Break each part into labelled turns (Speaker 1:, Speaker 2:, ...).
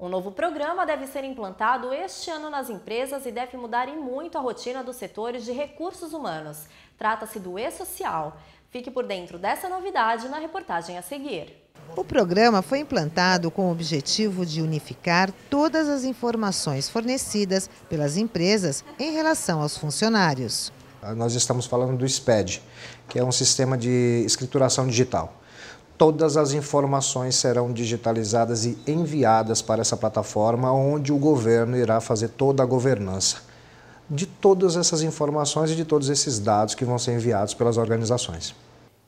Speaker 1: O novo programa deve ser implantado este ano nas empresas e deve mudar em muito a rotina dos setores de recursos humanos. Trata-se do E-Social. Fique por dentro dessa novidade na reportagem a seguir.
Speaker 2: O programa foi implantado com o objetivo de unificar todas as informações fornecidas pelas empresas em relação aos funcionários.
Speaker 3: Nós estamos falando do SPED, que é um sistema de escrituração digital todas as informações serão digitalizadas e enviadas para essa plataforma, onde o governo irá fazer toda a governança de todas essas informações e de todos esses dados que vão ser enviados pelas organizações.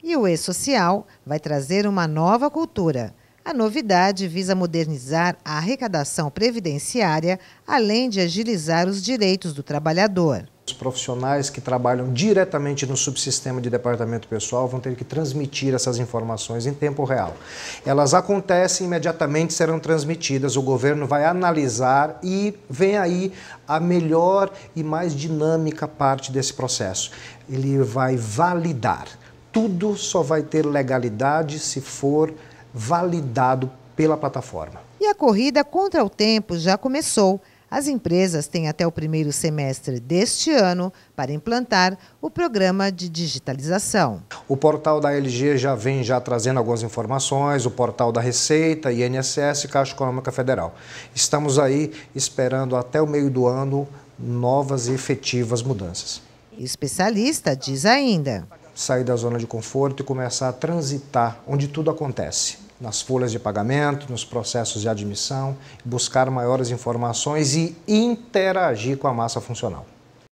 Speaker 2: E o E-Social vai trazer uma nova cultura. A novidade visa modernizar a arrecadação previdenciária, além de agilizar os direitos do trabalhador
Speaker 3: profissionais que trabalham diretamente no subsistema de departamento pessoal vão ter que transmitir essas informações em tempo real. Elas acontecem imediatamente, serão transmitidas, o governo vai analisar e vem aí a melhor e mais dinâmica parte desse processo. Ele vai validar. Tudo só vai ter legalidade se for validado pela plataforma.
Speaker 2: E a corrida contra o tempo já começou. As empresas têm até o primeiro semestre deste ano para implantar o programa de digitalização.
Speaker 3: O portal da LG já vem já trazendo algumas informações, o portal da Receita, INSS, Caixa Econômica Federal. Estamos aí esperando até o meio do ano novas e efetivas mudanças. O especialista diz ainda: sair da zona de conforto e começar a transitar onde tudo acontece nas folhas de pagamento, nos processos de admissão, buscar maiores informações e interagir com a massa funcional.